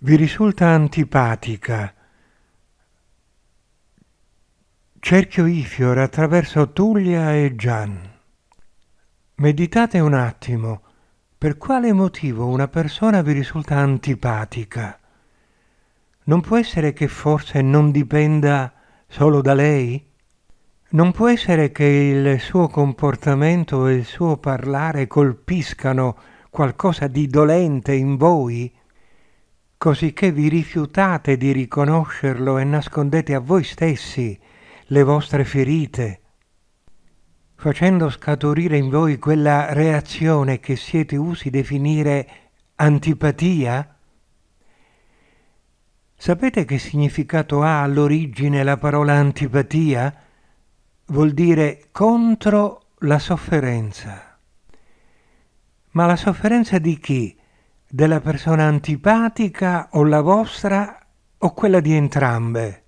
vi risulta antipatica. Cerchio Ifior attraverso Tullia e Gian. Meditate un attimo per quale motivo una persona vi risulta antipatica. Non può essere che forse non dipenda solo da lei? Non può essere che il suo comportamento e il suo parlare colpiscano qualcosa di dolente in voi? cosicché vi rifiutate di riconoscerlo e nascondete a voi stessi le vostre ferite, facendo scaturire in voi quella reazione che siete usi definire antipatia? Sapete che significato ha all'origine la parola antipatia? Vuol dire contro la sofferenza. Ma la sofferenza di chi? della persona antipatica o la vostra o quella di entrambe.